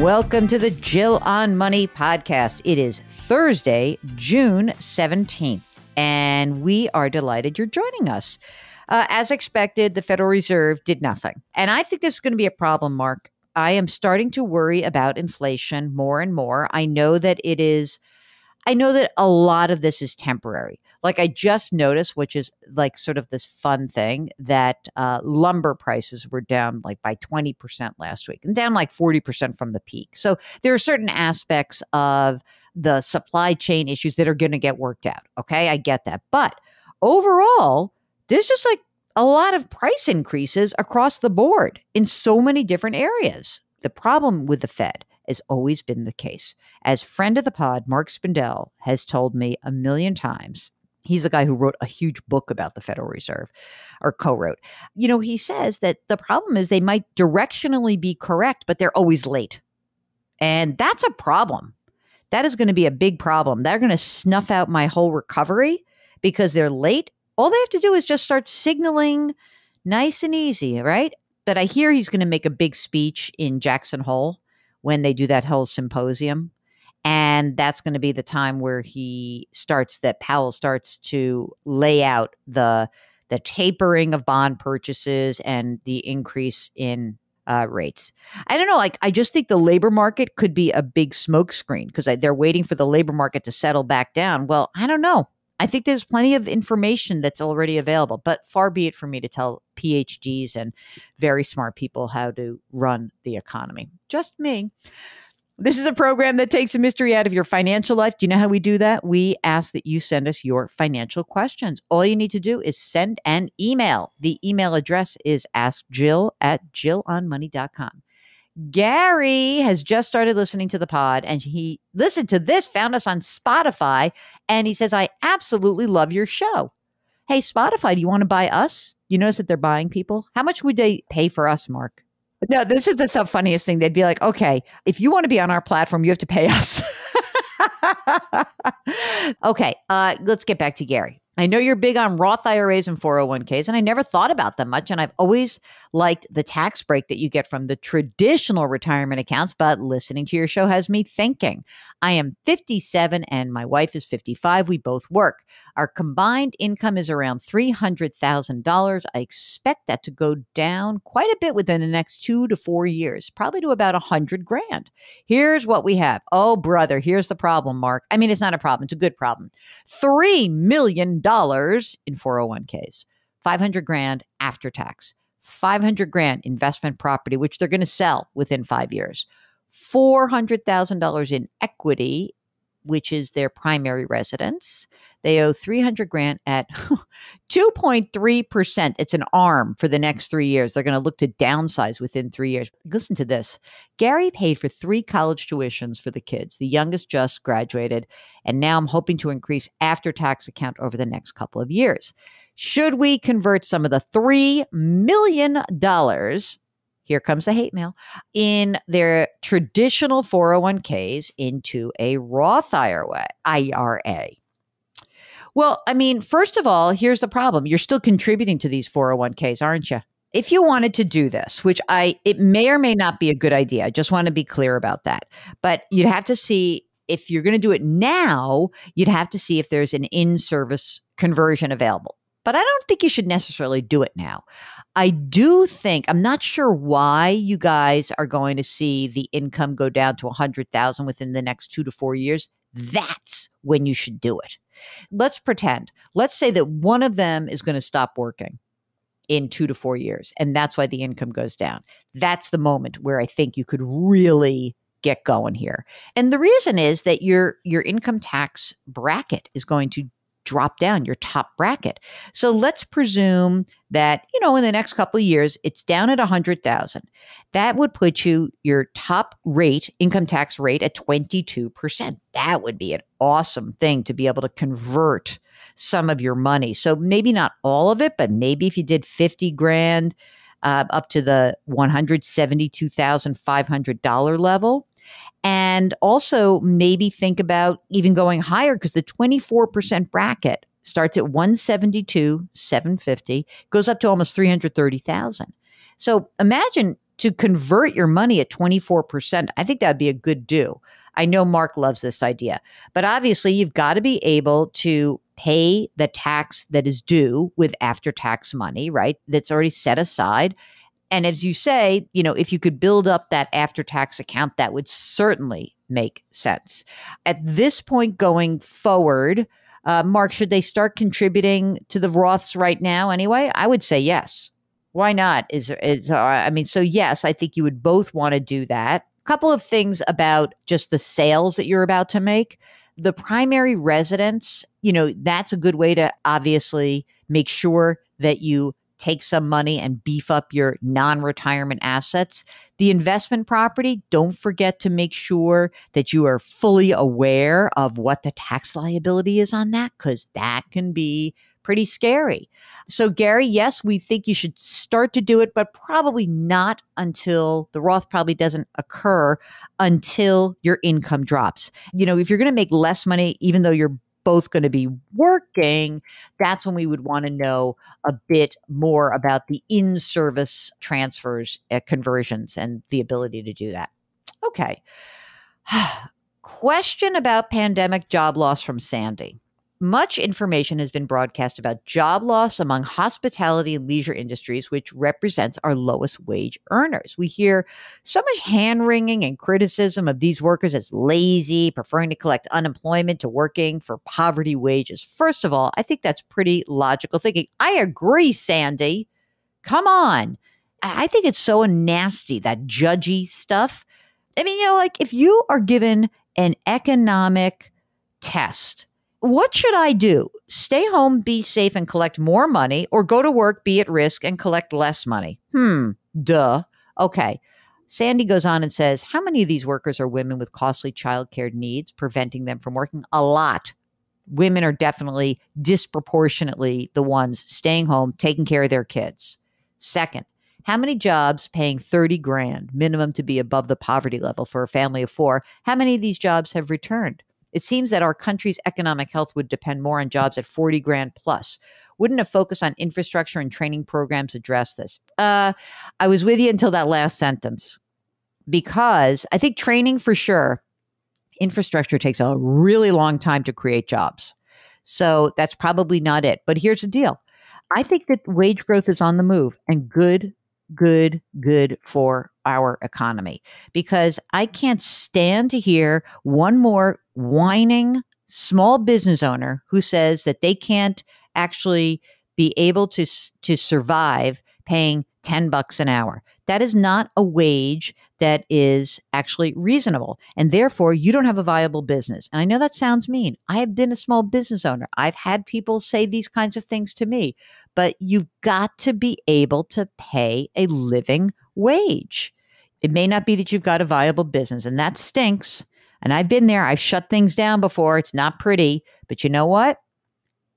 Welcome to the Jill on Money podcast. It is Thursday, June 17th, and we are delighted you're joining us. Uh, as expected, the Federal Reserve did nothing. And I think this is going to be a problem, Mark. I am starting to worry about inflation more and more. I know that it is, I know that a lot of this is temporary. Like I just noticed, which is like sort of this fun thing, that uh, lumber prices were down like by 20% last week and down like 40% from the peak. So there are certain aspects of the supply chain issues that are going to get worked out. Okay. I get that. But overall, there's just like a lot of price increases across the board in so many different areas. The problem with the Fed has always been the case. As friend of the pod, Mark Spindell has told me a million times, He's the guy who wrote a huge book about the Federal Reserve or co wrote. You know, he says that the problem is they might directionally be correct, but they're always late. And that's a problem. That is going to be a big problem. They're going to snuff out my whole recovery because they're late. All they have to do is just start signaling nice and easy, right? But I hear he's going to make a big speech in Jackson Hole when they do that whole symposium and that's going to be the time where he starts that Powell starts to lay out the the tapering of bond purchases and the increase in uh, rates. I don't know. Like, I just think the labor market could be a big smokescreen because they're waiting for the labor market to settle back down. Well, I don't know. I think there's plenty of information that's already available, but far be it for me to tell PhDs and very smart people how to run the economy. Just me. This is a program that takes the mystery out of your financial life. Do you know how we do that? We ask that you send us your financial questions. All you need to do is send an email. The email address is askjill at jillonmoney.com. Gary has just started listening to the pod and he listened to this, found us on Spotify, and he says, I absolutely love your show. Hey, Spotify, do you want to buy us? You notice that they're buying people? How much would they pay for us, Mark? No, this is the funniest thing. They'd be like, okay, if you want to be on our platform, you have to pay us. okay, uh, let's get back to Gary. I know you're big on Roth IRAs and 401ks, and I never thought about them much. And I've always liked the tax break that you get from the traditional retirement accounts, but listening to your show has me thinking. I am 57 and my wife is 55. We both work. Our combined income is around $300,000. I expect that to go down quite a bit within the next two to four years, probably to about 100 grand. Here's what we have. Oh, brother, here's the problem, Mark. I mean, it's not a problem, it's a good problem. $3 million dollars in 401ks, 500 grand after tax, 500 grand investment property, which they're going to sell within five years, $400,000 in equity which is their primary residence. They owe 300 grand at 2.3%. It's an arm for the next three years. They're going to look to downsize within three years. Listen to this Gary paid for three college tuitions for the kids. The youngest just graduated, and now I'm hoping to increase after tax account over the next couple of years. Should we convert some of the $3 million here comes the hate mail, in their traditional 401ks into a Roth IRA. Well, I mean, first of all, here's the problem. You're still contributing to these 401ks, aren't you? If you wanted to do this, which I it may or may not be a good idea. I just want to be clear about that. But you'd have to see if you're going to do it now, you'd have to see if there's an in-service conversion available but I don't think you should necessarily do it now. I do think I'm not sure why you guys are going to see the income go down to 100,000 within the next 2 to 4 years. That's when you should do it. Let's pretend. Let's say that one of them is going to stop working in 2 to 4 years and that's why the income goes down. That's the moment where I think you could really get going here. And the reason is that your your income tax bracket is going to drop down your top bracket. So let's presume that, you know, in the next couple of years, it's down at 100,000. That would put you your top rate, income tax rate at 22%. That would be an awesome thing to be able to convert some of your money. So maybe not all of it, but maybe if you did 50 grand uh, up to the $172,500 level, and also maybe think about even going higher because the 24% bracket starts at 172, 750, goes up to almost 330,000. So imagine to convert your money at 24%. I think that'd be a good do. I know Mark loves this idea, but obviously you've got to be able to pay the tax that is due with after tax money, right? That's already set aside and as you say, you know, if you could build up that after tax account, that would certainly make sense. At this point going forward, uh, Mark, should they start contributing to the Roths right now anyway? I would say yes. Why not? Is, is uh, I mean, so yes, I think you would both want to do that. A couple of things about just the sales that you're about to make. The primary residence, you know, that's a good way to obviously make sure that you take some money and beef up your non retirement assets. The investment property, don't forget to make sure that you are fully aware of what the tax liability is on that, because that can be pretty scary. So, Gary, yes, we think you should start to do it, but probably not until the Roth probably doesn't occur until your income drops. You know, if you're going to make less money, even though you're both going to be working, that's when we would want to know a bit more about the in service transfers uh, conversions and the ability to do that. Okay. Question about pandemic job loss from Sandy. Much information has been broadcast about job loss among hospitality and leisure industries, which represents our lowest wage earners. We hear so much hand wringing and criticism of these workers as lazy, preferring to collect unemployment to working for poverty wages. First of all, I think that's pretty logical thinking. I agree, Sandy. Come on. I think it's so nasty, that judgy stuff. I mean, you know, like if you are given an economic test, what should I do? Stay home, be safe, and collect more money, or go to work, be at risk, and collect less money? Hmm, duh. Okay. Sandy goes on and says, How many of these workers are women with costly childcare needs, preventing them from working? A lot. Women are definitely disproportionately the ones staying home, taking care of their kids. Second, how many jobs paying 30 grand minimum to be above the poverty level for a family of four? How many of these jobs have returned? It seems that our country's economic health would depend more on jobs at 40 grand plus. Wouldn't a focus on infrastructure and training programs address this? Uh, I was with you until that last sentence because I think training for sure, infrastructure takes a really long time to create jobs. So that's probably not it. But here's the deal I think that wage growth is on the move and good, good, good for our economy because I can't stand to hear one more whining small business owner who says that they can't actually be able to to survive paying 10 bucks an hour. That is not a wage that is actually reasonable. And therefore, you don't have a viable business. And I know that sounds mean. I have been a small business owner. I've had people say these kinds of things to me, but you've got to be able to pay a living wage. It may not be that you've got a viable business, and that stinks, and I've been there, I've shut things down before. It's not pretty, but you know what?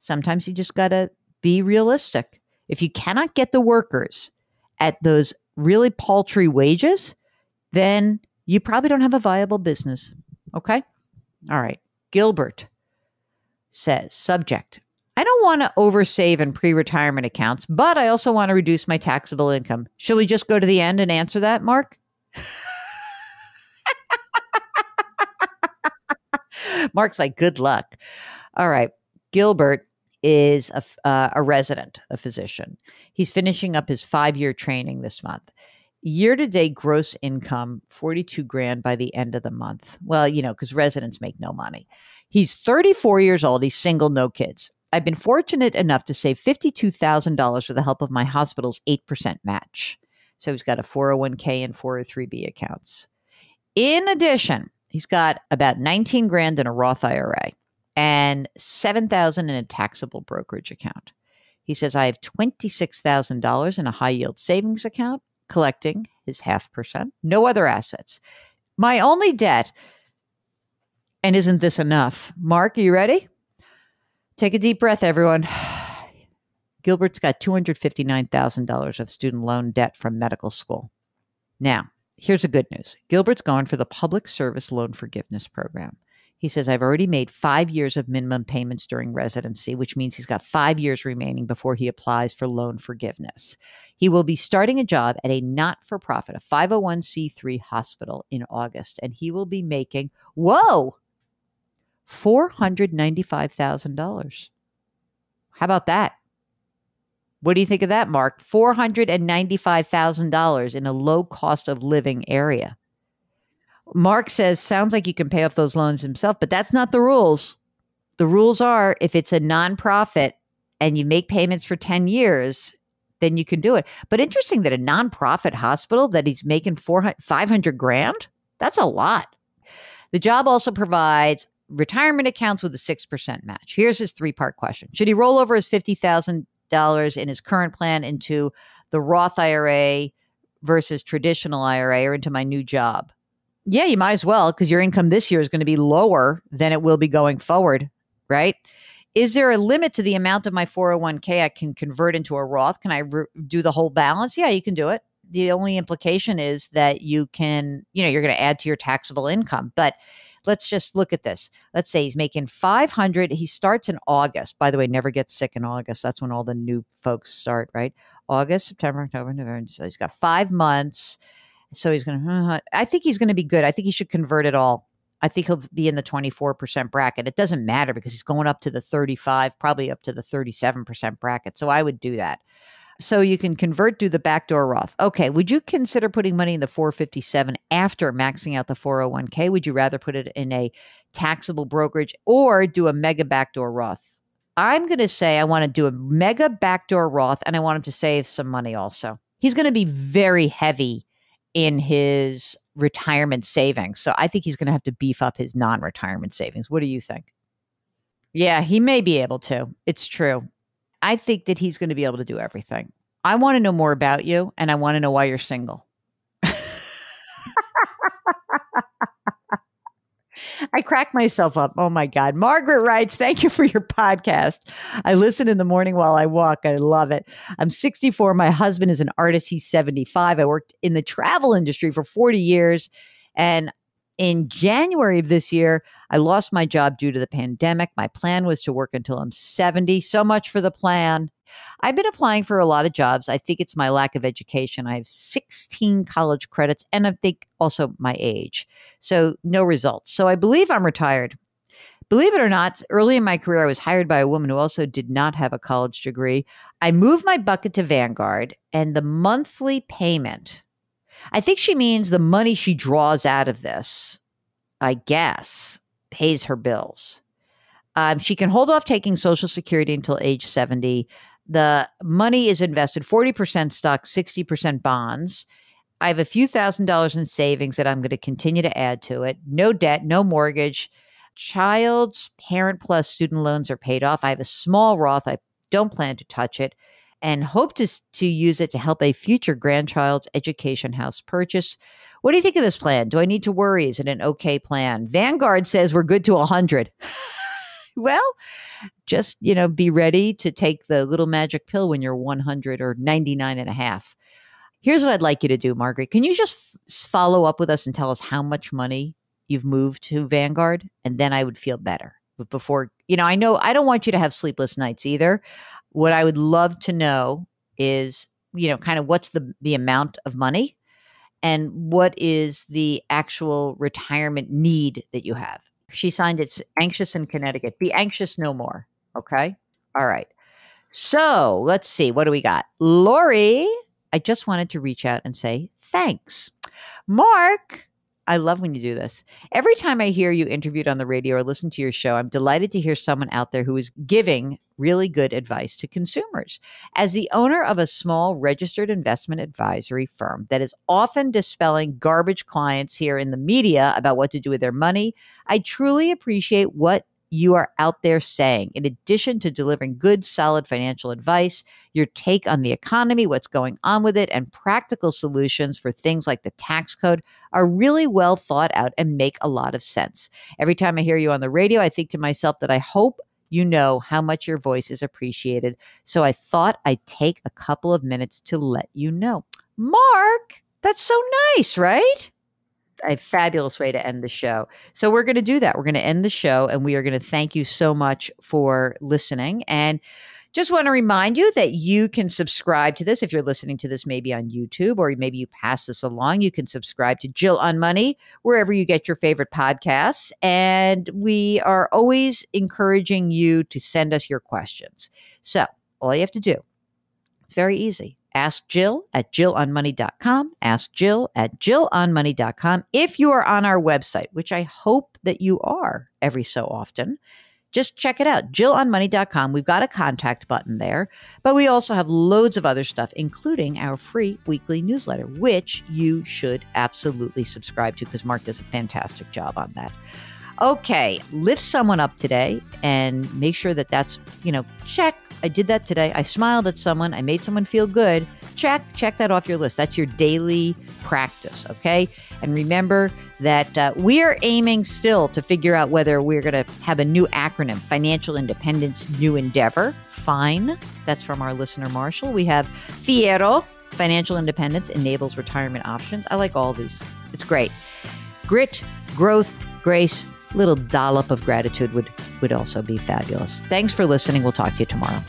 Sometimes you just got to be realistic. If you cannot get the workers at those really paltry wages, then you probably don't have a viable business. Okay? All right. Gilbert says, subject. I don't want to oversave in pre retirement accounts, but I also want to reduce my taxable income. Shall we just go to the end and answer that, Mark? Mark's like, good luck. All right. Gilbert is a, uh, a resident, a physician. He's finishing up his five year training this month. Year to date gross income, 42 grand by the end of the month. Well, you know, because residents make no money. He's 34 years old. He's single, no kids. I've been fortunate enough to save $52,000 with the help of my hospital's 8% match. So he's got a 401k and 403b accounts. In addition, He's got about 19 grand in a Roth IRA and 7,000 in a taxable brokerage account. He says, I have $26,000 in a high yield savings account, collecting his half percent, no other assets. My only debt, and isn't this enough? Mark, are you ready? Take a deep breath, everyone. Gilbert's got $259,000 of student loan debt from medical school. Now, here's the good news Gilbert's gone for the Public Service Loan Forgiveness Program. He says, I've already made five years of minimum payments during residency, which means he's got five years remaining before he applies for loan forgiveness. He will be starting a job at a not for profit, a 501c3 hospital in August, and he will be making, whoa, $495,000. How about that? What do you think of that, Mark? $495,000 in a low cost of living area. Mark says, sounds like you can pay off those loans himself, but that's not the rules. The rules are if it's a nonprofit and you make payments for 10 years, then you can do it. But interesting that a nonprofit hospital that he's making 500 grand, that's a lot. The job also provides retirement accounts with a 6% match. Here's his three part question Should he roll over his 50000 Dollars in his current plan into the Roth IRA versus traditional IRA or into my new job. Yeah, you might as well because your income this year is going to be lower than it will be going forward, right? Is there a limit to the amount of my 401k I can convert into a Roth? Can I re- do the whole balance? Yeah, you can do it. The only implication is that you can, you know, you're going to add to your taxable income. But let's just look at this. Let's say he's making 500. He starts in August. By the way, never gets sick in August. That's when all the new folks start, right? August, September, October, November. So he's got five months. So he's going to, uh-huh, I think he's going to be good. I think he should convert it all. I think he'll be in the 24% bracket. It doesn't matter because he's going up to the 35, probably up to the 37% bracket. So I would do that. So you can convert to the backdoor Roth. Okay, would you consider putting money in the 457 after maxing out the 401k? Would you rather put it in a taxable brokerage or do a mega backdoor Roth? I'm going to say I want to do a mega backdoor Roth and I want him to save some money also. He's going to be very heavy in his retirement savings. So I think he's going to have to beef up his non retirement savings. What do you think? Yeah, he may be able to. It's true. I think that he's going to be able to do everything. I want to know more about you and I want to know why you're single. I crack myself up. Oh my God. Margaret writes, Thank you for your podcast. I listen in the morning while I walk. I love it. I'm 64. My husband is an artist. He's 75. I worked in the travel industry for 40 years and in January of this year, I lost my job due to the pandemic. My plan was to work until I'm 70. So much for the plan. I've been applying for a lot of jobs. I think it's my lack of education. I have 16 college credits and I think also my age. So no results. So I believe I'm retired. Believe it or not, early in my career, I was hired by a woman who also did not have a college degree. I moved my bucket to Vanguard, and the monthly payment I think she means the money she draws out of this, I guess, pays her bills. Um, she can hold off taking Social Security until age 70. The money is invested 40% stock, 60% bonds. I have a few thousand dollars in savings that I'm going to continue to add to it. No debt, no mortgage. Child's parent plus student loans are paid off. I have a small Roth. I don't plan to touch it and hope to, to use it to help a future grandchild's education house purchase. What do you think of this plan? Do I need to worry? Is it an okay plan? Vanguard says we're good to 100. well, just, you know, be ready to take the little magic pill when you're 100 or 99 and a half. Here's what I'd like you to do, Margaret. Can you just f- follow up with us and tell us how much money you've moved to Vanguard? And then I would feel better. But before, you know, I know I don't want you to have sleepless nights either. What I would love to know is, you know, kind of what's the the amount of money and what is the actual retirement need that you have. She signed it's anxious in Connecticut. Be anxious no more. Okay? All right. So, let's see what do we got? Lori, I just wanted to reach out and say thanks. Mark I love when you do this. Every time I hear you interviewed on the radio or listen to your show, I'm delighted to hear someone out there who is giving really good advice to consumers. As the owner of a small registered investment advisory firm that is often dispelling garbage clients here in the media about what to do with their money, I truly appreciate what you are out there saying, in addition to delivering good, solid financial advice, your take on the economy, what's going on with it, and practical solutions for things like the tax code are really well thought out and make a lot of sense. Every time I hear you on the radio, I think to myself that I hope you know how much your voice is appreciated. So I thought I'd take a couple of minutes to let you know. Mark, that's so nice, right? a fabulous way to end the show. So we're going to do that. We're going to end the show and we are going to thank you so much for listening. And just want to remind you that you can subscribe to this if you're listening to this maybe on YouTube or maybe you pass this along. You can subscribe to Jill on Money wherever you get your favorite podcasts. And we are always encouraging you to send us your questions. So all you have to do, it's very easy Ask Jill at jillonmoney.com. Ask Jill at jillonmoney.com. If you are on our website, which I hope that you are every so often, just check it out jillonmoney.com we've got a contact button there but we also have loads of other stuff including our free weekly newsletter which you should absolutely subscribe to because mark does a fantastic job on that okay lift someone up today and make sure that that's you know check I did that today. I smiled at someone. I made someone feel good. Check, check that off your list. That's your daily practice, okay? And remember that uh, we are aiming still to figure out whether we're going to have a new acronym financial independence, new endeavor. Fine. That's from our listener, Marshall. We have Fiero, financial independence enables retirement options. I like all these, it's great. Grit, growth, grace, little dollop of gratitude would would also be fabulous. Thanks for listening. We'll talk to you tomorrow.